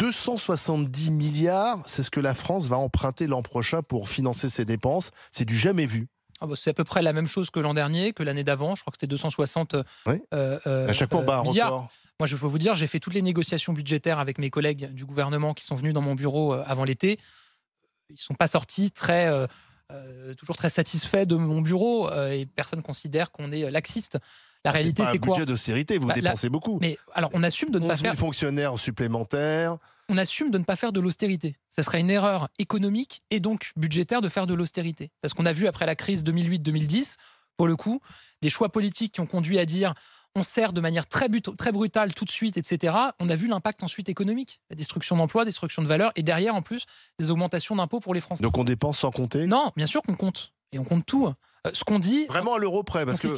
270 milliards, c'est ce que la France va emprunter l'an prochain pour financer ses dépenses. C'est du jamais vu. Ah bah, c'est à peu près la même chose que l'an dernier, que l'année d'avant. Je crois que c'était 260 euh, euh, à chaque fois, euh, milliards. Moi, je peux vous dire, j'ai fait toutes les négociations budgétaires avec mes collègues du gouvernement qui sont venus dans mon bureau avant l'été. Ils ne sont pas sortis très, toujours très satisfaits de mon bureau et personne considère qu'on est laxiste. La réalité, c'est quoi Un budget d'austérité, vous bah, dépensez beaucoup. Mais alors, on assume de ne pas faire. fonctionnaires supplémentaires. On assume de ne pas faire de l'austérité. Ça serait une erreur économique et donc budgétaire de faire de l'austérité. Parce qu'on a vu après la crise 2008-2010, pour le coup, des choix politiques qui ont conduit à dire on sert de manière très, très brutale tout de suite, etc. On a vu l'impact ensuite économique, la destruction d'emplois, destruction de valeurs, et derrière en plus des augmentations d'impôts pour les Français. Donc on dépense sans compter Non, bien sûr qu'on compte. Et on compte tout. Euh, ce qu'on dit. Vraiment à l'euro près, parce on que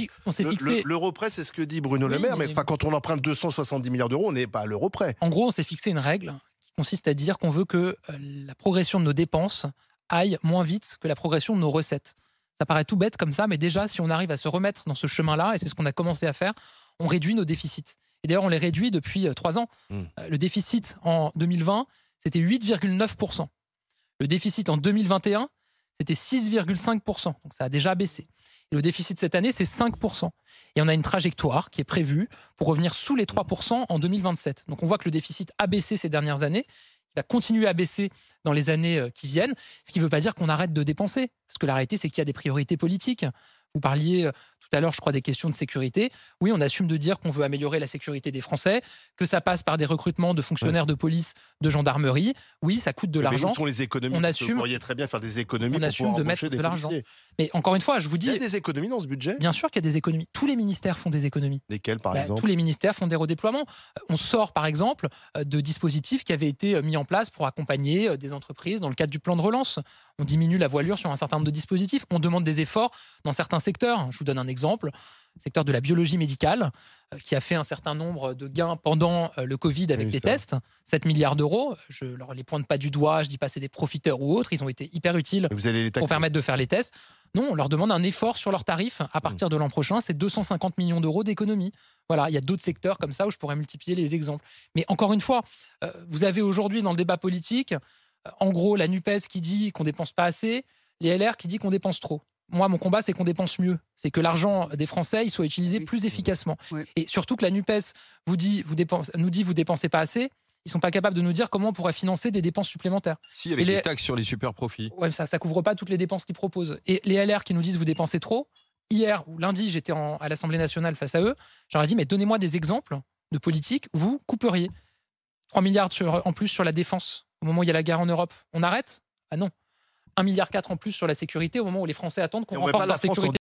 fixé... l'euro près, c'est ce que dit Bruno Le Maire, mais, enfin quand on emprunte 270 milliards d'euros, on n'est pas à l'euro près. En gros, on s'est fixé une règle qui consiste à dire qu'on veut que euh, la progression de nos dépenses aille moins vite que la progression de nos recettes. Ça paraît tout bête comme ça, mais déjà, si on arrive à se remettre dans ce chemin-là, et c'est ce qu'on a commencé à faire, on réduit nos déficits. Et d'ailleurs, on les réduit depuis euh, trois ans. Hmm. Le déficit en 2020, c'était 8,9%. Le déficit en 2021, c'était 6,5%. Donc ça a déjà baissé. le déficit cette année, c'est 5%. Et on a une trajectoire qui est prévue pour revenir sous les 3% en 2027. Donc on voit que le déficit a baissé ces dernières années. Il va continuer à baisser dans les années euh, qui viennent, ce qui ne veut pas dire qu'on arrête de dépenser, parce que la réalité, c'est qu'il y a des priorités politiques. Vous parliez euh, tout à l'heure, je crois, des questions de sécurité. Oui, on assume de dire qu'on veut améliorer la sécurité des Français, que ça passe par des recrutements de fonctionnaires de police, de gendarmerie. Oui, ça coûte de l'argent. Mais où sont les économies On assume. Vous pourriez très bien faire des économies. On assume de mettre de l'argent. Mais encore une fois, je vous dis. Il y a des économies dans ce budget Bien sûr qu'il y a des économies. Tous les ministères font des économies. Lesquels, par bah, exemple Tous les ministères font des redéploiements. Euh, on sort, par exemple, euh, de dispositifs qui avaient été euh, mis en place pour accompagner des entreprises dans le cadre du plan de relance. On diminue la voilure sur un certain nombre de dispositifs. On demande des efforts dans certains secteurs. Je vous donne un exemple exemple, secteur de la biologie médicale, euh, qui a fait un certain nombre de gains pendant euh, le Covid avec les tests, 7 milliards d'euros. Je ne les pointe pas du doigt, je dis pas c'est des profiteurs ou autres, ils ont été hyper utiles pour permettre de faire les tests. Non, on leur demande un effort sur leurs tarifs à mmh. partir de l'an prochain, c'est 250 millions d'euros d'économie. Voilà, il y a d'autres secteurs comme ça où je pourrais multiplier les exemples. Mais encore une fois, euh, vous avez aujourd'hui dans le débat politique, en gros, la NUPES qui dit qu'on dépense pas assez, les LR qui dit qu'on dépense trop moi, mon combat, c'est qu'on dépense mieux. C'est que l'argent des Français, il soit utilisé plus efficacement. Et surtout que la NUPES vous dit, vous dépense, nous dit, vous dépensez pas assez. Ils sont pas capables de nous dire comment on pourrait financer des dépenses supplémentaires. Si, avec les... taxes sur les super profits. Ouais, ça, ça couvre pas toutes les dépenses qu'ils proposent. Et les LR qui nous disent vous dépensez trop. Hier ou lundi, j'étais à l'Assemblée nationale face à eux. J'aurais dit mais donnez-moi des exemples de politique. vous couperiez 3 milliards sur, en plus sur la défense au moment où il y a la guerre en Europe. On arrête Ah non. 1,4 milliard en plus sur la sécurité au moment où les Français attendent qu'on renforce la sécurité